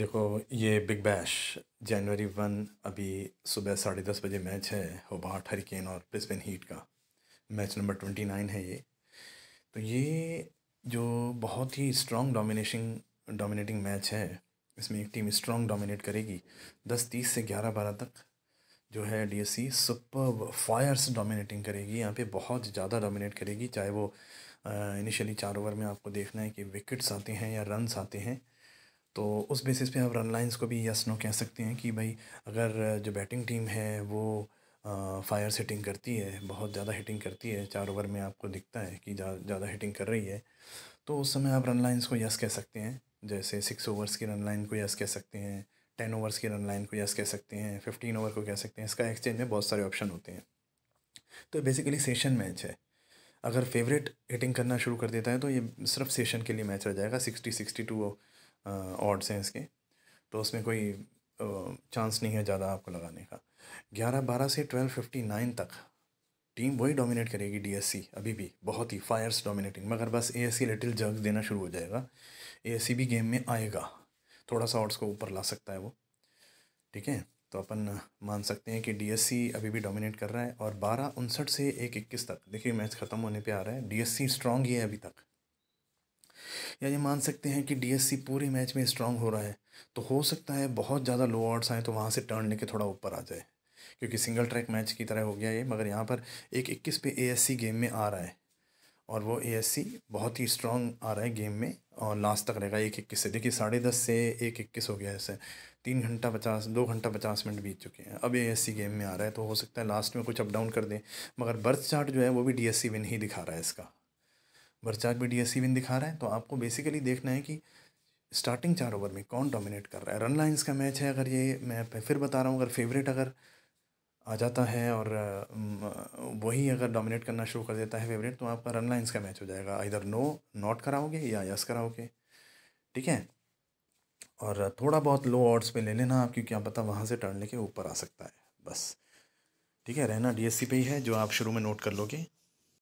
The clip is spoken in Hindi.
देखो ये बिग बैश जनवरी वन अभी सुबह साढ़े दस बजे मैच है होबार्ट हरिकेन और ब्रिस्बेन हीट का मैच नंबर ट्वेंटी नाइन है ये तो ये जो बहुत ही स्ट्रॉन्ग डोमिनेशन डोमिनेटिंग मैच है इसमें एक टीम स्ट्रॉन्ग डोमिनेट करेगी दस तीस से ग्यारह बारह तक जो है D S C super fires dominating करेगी यहाँ पे बहुत ज़्यादा डोमिनेट करेगी चाहे वो इनिशियली चार ओवर में आपको देखना है कि विकेट्स आते हैं या रन्स आते हैं तो उस बेसिस पे आप रन लाइंस को भी यस नो कह सकते हैं कि भाई अगर जो बैटिंग टीम है वो फायर सेटिंग करती है बहुत ज़्यादा हिटिंग करती है चार ओवर में आपको दिखता है कि ज़्यादा हिटिंग कर रही है तो उस समय आप रन लाइंस को यस कह सकते हैं जैसे सिक्स ओवर्स की रन लाइन को यस कह सकते हैं टेन ओवर्स की रन लाइन को यस कह सकते हैं फिफ्टीन ओवर को कह सकते हैं इसका एक्सचेंज में बहुत सारे ऑप्शन होते हैं तो बेसिकली सेशन मैच है अगर फेवरेट हिटिंग करना शुरू कर देता है तो ये सिर्फ सेशन के लिए मैच रह जाएगा सिक्सटी सिक्सटी टू ऑड्स हैं इसके तो उसमें कोई चांस नहीं है ज़्यादा आपको लगाने का ग्यारह बारह से ट्वेल्व फिफ्टी नाइन तक टीम वही डोमिनेट करेगी डीएससी अभी भी बहुत ही फायर्स डोमिनेटिंग मगर बस सी लिटिल जग देना शुरू हो जाएगा सी भी गेम में आएगा थोड़ा सा ऑड्स को ऊपर ला सकता है वो ठीक है तो अपन मान सकते हैं कि सी अभी भी डोमिनेट कर रहा है और बारह उनसठ से एक इक्कीस तक देखिए मैच ख़त्म होने पर आ रहा है सी स्ट्रांग ही है अभी तक या ये मान सकते हैं कि डीएससी पूरे मैच में स्ट्रांग हो रहा है तो हो सकता है बहुत ज़्यादा लो ऑड्स आए तो वहाँ से टर्न लेके थोड़ा ऊपर आ जाए क्योंकि सिंगल ट्रैक मैच की तरह हो गया ये मगर यहाँ पर एक इक्कीस पे ए गेम में आ रहा है और वो ए बहुत ही स्ट्रांग आ रहा है गेम में और लास्ट तक रहेगा एक इक्कीस से देखिए साढ़े दस से एक इक्कीस हो गया है इससे तीन घंटा पचास दो घंटा पचास मिनट बीत चुके हैं अब ए गेम में आ रहा है तो हो सकता है लास्ट में कुछ अप डाउन कर दें मगर बर्थ चार्ट जो है वो भी डी विन ही दिखा रहा है इसका वर्चार्ज भी डी विन दिखा रहा है तो आपको बेसिकली देखना है कि स्टार्टिंग चार ओवर में कौन डोमिनेट कर रहा है रन लाइंस का मैच है अगर ये मैं फिर बता रहा हूँ अगर फेवरेट अगर आ जाता है और वही अगर डोमिनेट करना शुरू कर देता है फेवरेट तो आपका रन लाइन्स का मैच हो जाएगा इधर नो नॉट कराओगे या यस कराओगे ठीक है और थोड़ा बहुत लो ऑर्ड्स पे ले लेना आप क्योंकि आप पता वहाँ से टर्न लेके ऊपर आ सकता है बस ठीक है रहना डीएससी पे ही है जो आप शुरू में नोट कर लोगे